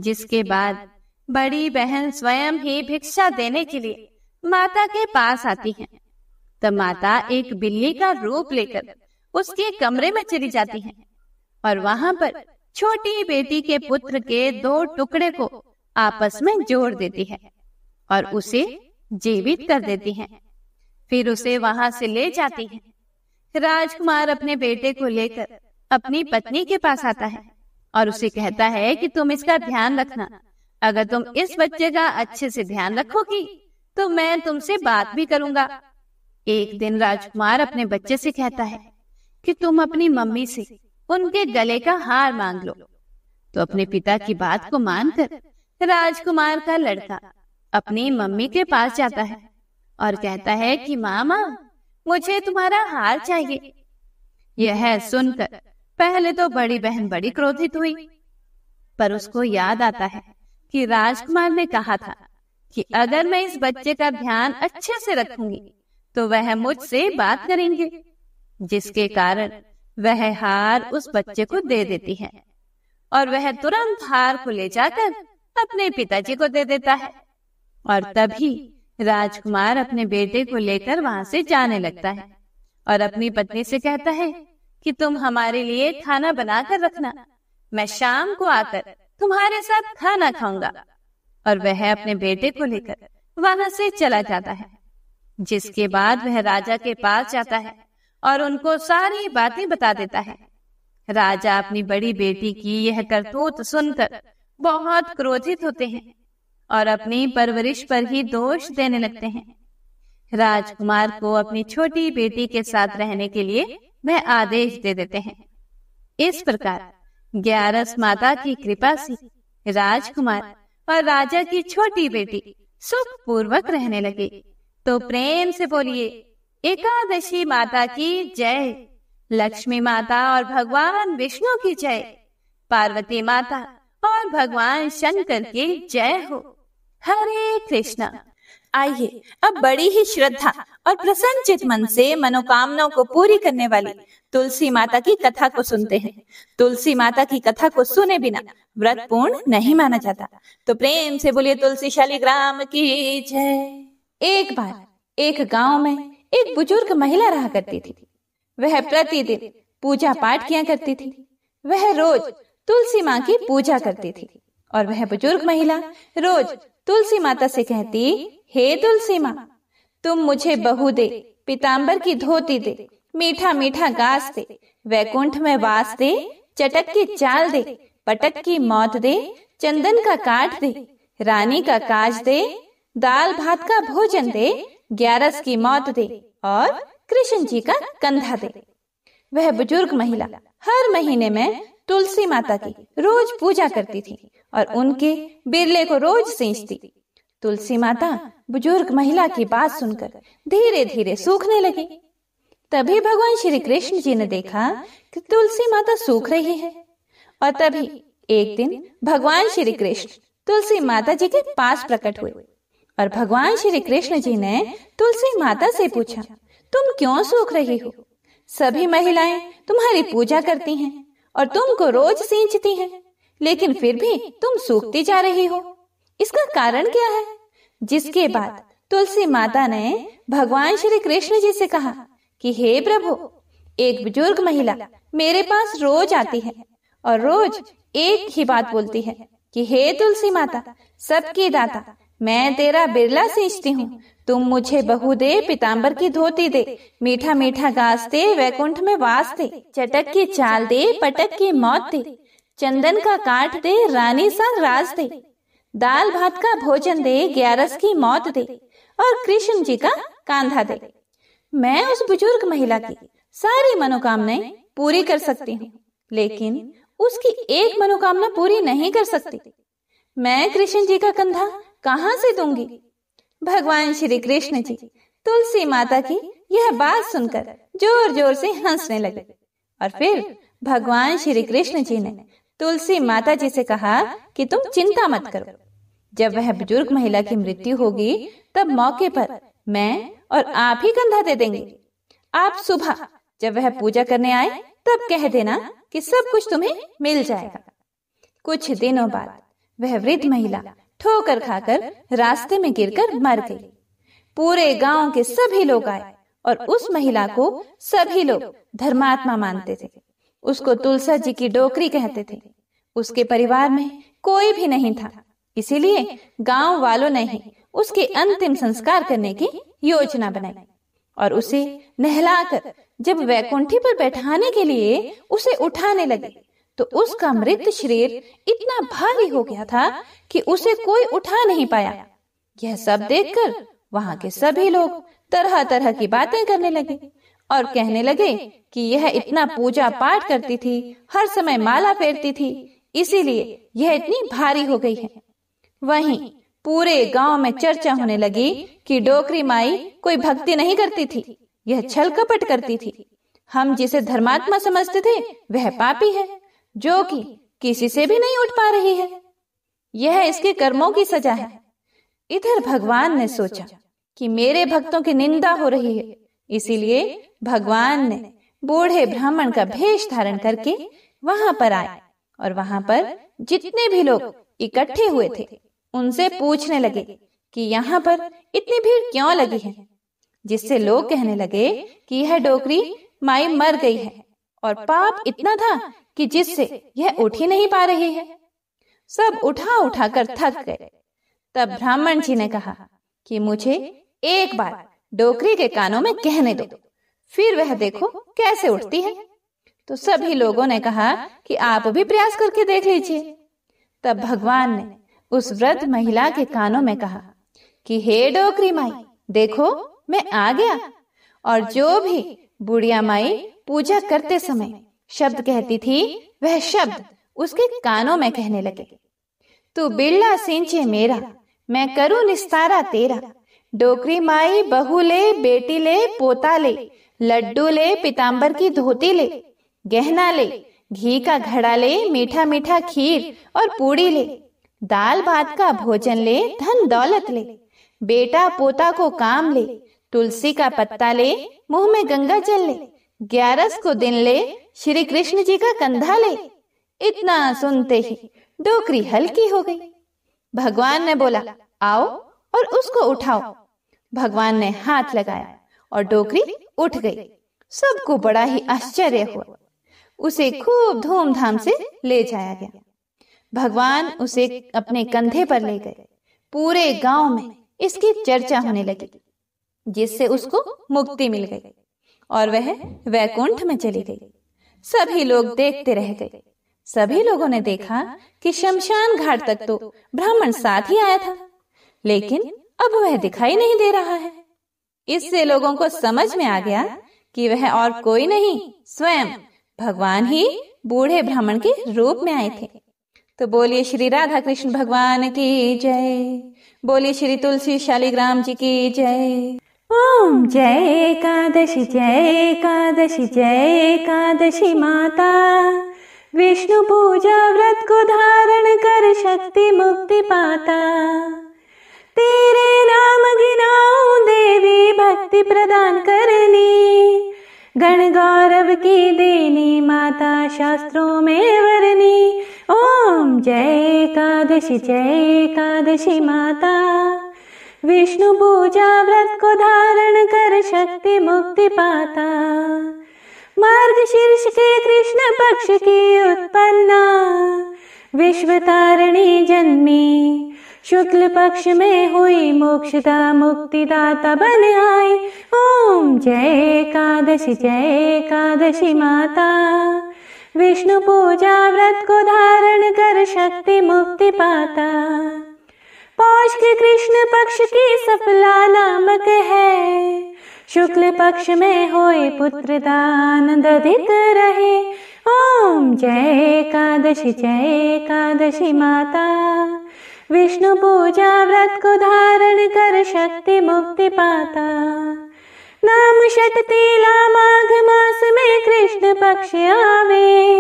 जिसके बाद बड़ी बहन स्वयं ही भिक्षा देने के लिए माता के पास आती है तब माता एक बिल्ली का रूप लेकर उसके कमरे में चली जाती है और वहाँ पर छोटी बेटी के पुत्र के दो टुकड़े को आपस में जोड़ देती है और उसे जीवित कर देती है फिर उसे वहां से ले जाती है राजकुमार अपने बेटे को लेकर अपनी पत्नी के पास आता है और उसे कहता है कि तुम इसका ध्यान रखना अगर तुम इस बच्चे का अच्छे से ध्यान रखोगी तो मैं तुमसे बात भी करूंगा एक दिन राजकुमार अपने बच्चे से कहता है कि तुम अपनी मम्मी से उनके गले का हार मांग लो तो अपने पिता की बात को मानकर राजकुमार का लड़का अपनी मम्मी के पास जाता है और कहता है कि मामा मुझे तुम्हारा हार चाहिए यह सुनकर पहले तो बड़ी बहन बड़ी क्रोधित हुई पर उसको याद आता है कि राजकुमार ने कहा था कि अगर मैं इस बच्चे का ध्यान अच्छे से रखूंगी तो वह मुझसे बात करेंगे जिसके कारण वह हार उस बच्चे को दे देती है और वह तुरंत हार को ले जाकर अपने पिताजी को दे देता है और तभी राजकुमार अपने बेटे को लेकर वहां से जाने लगता है और अपनी पत्नी से कहता है कि तुम हमारे लिए खाना बनाकर रखना मैं शाम को आकर तुम्हारे साथ खाना खाऊंगा और वह अपने बेटे को लेकर वहां से चला जाता है जिसके बाद वह राजा के पास जाता है और उनको सारी बातें बता देता है राजा अपनी बड़ी बेटी की यह करतूत सुनकर बहुत क्रोधित होते हैं और अपनी परवरिश पर ही दोष देने लगते हैं राजकुमार को अपनी छोटी बेटी के साथ रहने के लिए वह आदेश दे देते हैं इस प्रकार ग्यारस माता की कृपा से राजकुमार और राजा की छोटी बेटी सुख पूर्वक रहने लगे तो प्रेम से बोलिए एकादशी माता की जय लक्ष्मी माता और भगवान विष्णु की जय पार्वती माता और भगवान शंकर की जय हो हरे कृष्णा आइए अब बड़ी ही श्रद्धा और प्रसन्नचित मन से मनोकामनाओं को पूरी करने वाली तुलसी माता की कथा को सुनते हैं तुलसी माता की कथा को सुने बिना व्रत पूर्ण नहीं माना जाता तो प्रेम से बोलिए तुलसी शालीग्राम की जय एक बार एक गांव में एक बुजुर्ग महिला रहा करती थी वह प्रतिदिन पूजा पाठ किया करती थी वह रोज तुलसी माँ की पूजा करती थी और वह बुजुर्ग महिला रोज तुलसी माता से कहती हे तुलसी माँ तुम मुझे बहु दे पिताम्बर की धोती दे मीठा मीठा गास दे वैकुंठ में वास दे चटक की चाल दे पटक की मौत दे चंदन का काट दे रानी का काज दे दाल भात का भोजन दे ग्यारस की मौत दे और कृष्ण जी का कंधा दे वह बुजुर्ग महिला हर महीने में तुलसी माता की रोज पूजा करती थी और उनके बिरले को रोज सींचती तुलसी माता बुजुर्ग महिला की बात सुनकर धीरे धीरे सूखने लगी तभी भगवान श्री कृष्ण जी ने देखा कि तुलसी माता सूख रही है और तभी एक दिन भगवान श्री कृष्ण तुलसी माता जी के पास प्रकट हुए और भगवान श्री कृष्ण जी ने तुलसी माता से पूछा तुम क्यों सूख रही हो सभी महिलाएं तुम्हारी पूजा करती हैं और तुमको रोज सींचती हैं, लेकिन फिर भी तुम सूखती जा रही हो इसका कारण क्या है जिसके बाद तुलसी माता ने भगवान श्री कृष्ण जी से कहा कि हे प्रभु एक बुजुर्ग महिला मेरे पास रोज आती है और रोज एक ही बात बोलती है कि हे तुलसी माता सबकी दाता मैं तेरा बिरला सींचती हूँ तुम मुझे बहु दे पिताम्बर की धोती दे मीठा मीठा घास दे वैकुंठ में वास दे चटक की चाल दे पटक की मौत दे चंदन का काट दे रानी संग राज दे दाल भात का भोजन दे ग्यारस की मौत दे और कृष्ण जी का कांधा दे मैं उस बुजुर्ग महिला की सारी मनोकामनाएं पूरी कर सकती हूँ लेकिन उसकी एक मनोकामना पूरी नहीं कर सकती मैं कृष्ण जी का कंधा कहाँ से दूंगी भगवान श्री कृष्ण जी तुलसी माता की यह बात सुनकर जोर जोर से हंसने लगे और फिर भगवान श्री कृष्ण जी ने तुलसी माता जी से कहा कि तुम चिंता मत करो जब वह बुजुर्ग महिला की मृत्यु होगी तब मौके पर मैं और आप ही कंधा दे देंगे आप सुबह जब वह पूजा करने आए तब कह देना कि सब कुछ तुम्हें मिल जाएगा कुछ दिनों बाद वह वृद्ध महिला ठोकर खाकर रास्ते में गिरकर मर गई पूरे गांव के सभी लोग आए और उस महिला को सभी लोग धर्मात्मा मानते थे उसको तुलसा जी की डोकरी कहते थे उसके परिवार में कोई भी नहीं था इसीलिए गांव वालों ने ही उसके अंतिम संस्कार करने की योजना बनाई और उसे नहलाकर जब वैकुंठी पर बैठाने के लिए उसे उठाने लगे तो, तो उसका मृत शरीर इतना भारी हो गया था कि उसे कोई उठा नहीं पाया यह सब देखकर वहाँ के सभी लोग तरह तरह की बातें करने लगे और कहने लगे कि यह इतना पूजा पाठ करती थी हर समय माला फेरती थी इसीलिए यह इतनी भारी हो गई है वहीं पूरे गांव में चर्चा होने लगी कि डोकरी माई कोई भक्ति नहीं करती थी यह छल कपट करती थी हम जिसे धर्मात्मा समझते थे वह पापी है जो कि किसी से भी नहीं उठ पा रही है यह इसके कर्मों की सजा है इधर भगवान ने सोचा कि मेरे भक्तों की निंदा हो रही है इसीलिए भगवान ने बूढ़े ब्राह्मण का भेष धारण करके वहां पर आए और वहां पर जितने भी लोग इकट्ठे हुए थे उनसे पूछने लगे कि यहाँ पर इतनी भीड़ क्यों लगी है जिससे लोग कहने लगे कि यह डोकरी माई मर गई है और पाप इतना था कि जिससे यह उठ ही नहीं पा रही है सब उठा उठा कर थक गए तब ब्राह्मण जी ने कहा कि मुझे एक बार डोकरी के कानों में कहने दो फिर वह देखो कैसे उठती है तो, तो सभी लोगों ने कहा कि आप भी प्रयास करके देख लीजिए तब भगवान ने उस वृद्ध महिला के कानों में कहा कि हे डोकरी माई देखो मैं आ गया और जो भी बुढ़िया माई पूजा करते समय शब्द कहती थी वह शब्द उसके कानों में कहने लगे तू बिरला सिंचे मेरा मैं करूं निस्तारा तेरा डोकरी माई बहू ले बेटी ले पोता ले लड्डू ले पिताम्बर की धोती ले गहना ले घी का घड़ा ले मीठा मीठा खीर और पूड़ी ले दाल भात का भोजन ले धन दौलत ले बेटा पोता को काम ले तुलसी का पत्ता ले मुंह में गंगा जल ले ग्यारस को दिन ले श्री कृष्ण जी का कंधा ले इतना सुनते ही डोकरी हल्की हो गई भगवान ने बोला आओ और उसको उठाओ भगवान ने हाथ लगाया और डोकरी उठ गई सबको बड़ा ही आश्चर्य हुआ उसे खूब धूमधाम से ले जाया गया भगवान उसे अपने कंधे पर ले गए पूरे गांव में इसकी चर्चा होने लगी जिससे उसको मुक्ति मिल गई और वह वैकुंठ में चली गई सभी लोग देखते रह गए सभी लोगों ने देखा कि शमशान घाट तक तो ब्राह्मण साथ ही आया था लेकिन अब वह दिखाई नहीं दे रहा है इससे लोगों को समझ में आ गया कि वह और कोई नहीं स्वयं भगवान ही बूढ़े ब्राह्मण के रूप में आए थे तो बोलिए श्री राधा कृष्ण भगवान की जय बोलिए श्री तुलसी शालिग्राम जी की जय ओम जय एकादशी जय एकादशी जय एकादशी माता विष्णु पूजा व्रत को धारण कर शक्ति मुक्ति पाता तेरे नाम गिनाऊ देवी भक्ति प्रदान करनी गण गौरव की देनी माता शास्त्रों में वरनी ओम जय एकादशी जय एकादशी माता विष्णु पूजा व्रत को धारण कर शक्ति मुक्ति पाता मार्ग शीर्ष के कृष्ण पक्ष की उत्पन्ना विश्व तारिणी जन्मी शुक्ल पक्ष में हुई मोक्षदा मुक्तिदाता बन आई ओम जय एकादशी जय एकादशी माता विष्णु पूजा व्रत को धारण कर शक्ति मुक्ति पाता पौष के कृष्ण पक्ष की सफला नामक है शुक्ल पक्ष में होए पुत्र दान दधित रहे ओम जय एकादशी जय एकादशी माता विष्णु पूजा व्रत को धारण कर शक्ति मुक्ति पाता नाम तीला माघ मास में कृष्ण पक्ष आवे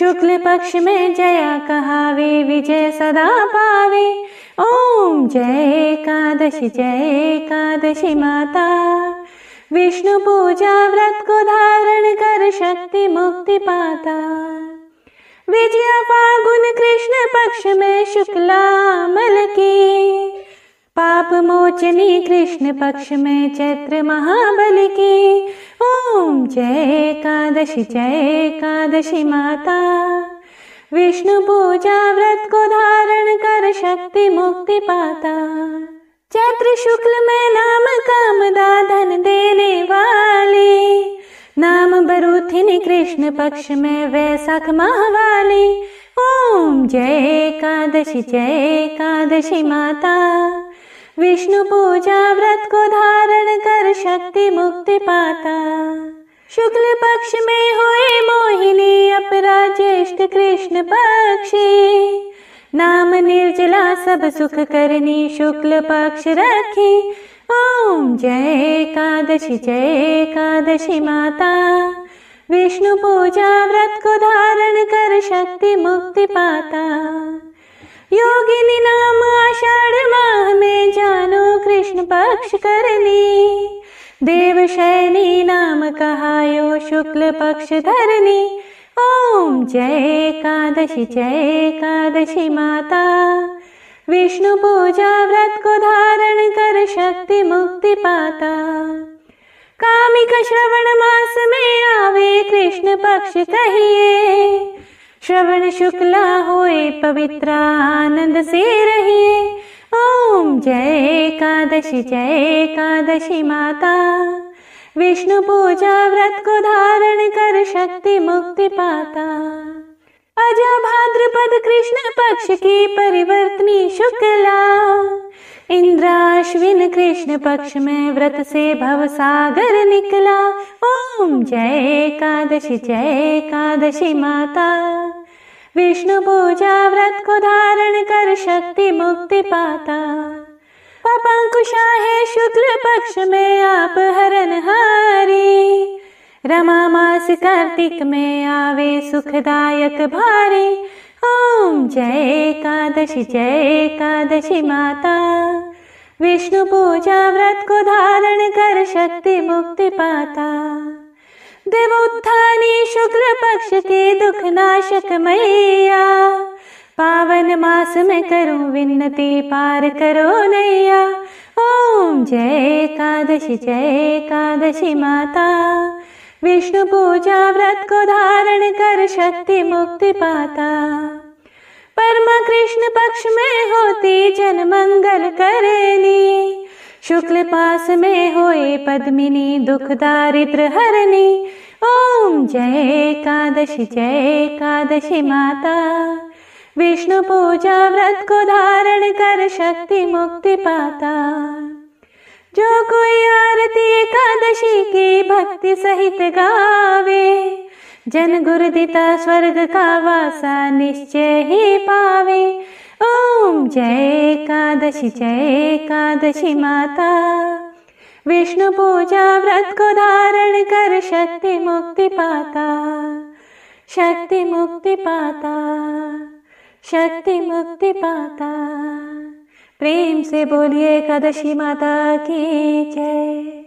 शुक्ल पक्ष में जया कहावे विजय सदा पावे ओम जय एकादशी जय एकादशी माता विष्णु पूजा व्रत को धारण कर शक्ति मुक्ति पाता विजया फागुन कृष्ण पक्ष में शुक्ला मल की पाप मोचनी कृष्ण पक्ष में चैत्र महाबल की ओम जय एकादशी जय एकादशी माता विष्णु पूजा व्रत को धारण कर शक्ति मुक्ति पाता चैत्र शुक्ल में नाम काम दाधन देने वाली नाम बरूथिनी कृष्ण पक्ष में वैसाख माह वाली ओम जय एकादशी जय एकादशी माता विष्णु पूजा व्रत को धारण कर शक्ति मुक्ति पाता शुक्ल पक्ष में हुए मोहिनी अपरा ज्येष्ठ कृष्ण पक्षी नाम निर्जला सब सुख करनी शुक्ल पक्ष रखी ओम जय एकादशी जय एकादशी माता विष्णु पूजा व्रत को धारण कर शक्ति मुक्ति पाता योगिनी नाम आषाढ़ माह में जानो कृष्ण पक्ष करनी शयनी नाम कहायो शुक्ल पक्ष धरनी ओम जय एकादशी जय एकादशी माता विष्णु पूजा व्रत को धारण कर शक्ति मुक्ति पाता कामिक श्रवण मास में आवे कृष्ण पक्ष कहिए श्रवण शुक्ला होए पवित्रा आनंद से रहिए ओम जय एकादशी जय एकादशी माता विष्णु पूजा व्रत को धारण कर शक्ति मुक्ति पाता अजा भाद्रपद कृष्ण पक्ष की परिवर्तनी शुक्ला इंद्राश्विन कृष्ण पक्ष में व्रत से भव सागर निकला ओम जय एकादशी जय एकादशी माता विष्णु पूजा व्रत को धारण कर शक्ति मुक्ति पाता पपंकुशा है शुक्ल पक्ष में आप हरण हारी रमा मास कार्तिक में आवे सुखदायक भारी ओम जय एकादशी जय एकादशी माता विष्णु पूजा व्रत को धारण कर शक्ति मुक्ति पाता देवोत्थानी शुक्ल पक्ष के दुख नाशक मैया पावन मास में करो विनती पार करो नैया ओम जय एकादशी जय एकादशी माता विष्णु पूजा व्रत को धारण कर शक्ति मुक्ति पाता परमा कृष्ण पक्ष में होती जन मंगल करनी शुक्ल पास में होए पद्मिनी दुख दारिद्र हरनी ओम जय एकादशी जय एकादशी माता विष्णु पूजा व्रत को धारण कर शक्ति मुक्ति पाता जो कोई आरती एकादशी की भक्ति सहित गावे जन गुरुदिता स्वर्ग का वासा निश्चय ही पावे ओम जय एकादशी जय एकादशी माता विष्णु पूजा व्रत को धारण कर शक्ति मुक्ति पाता शक्ति मुक्ति पाता शक्ति मुक्ति पाता प्रेम से बोलिए एकादशी माता की जय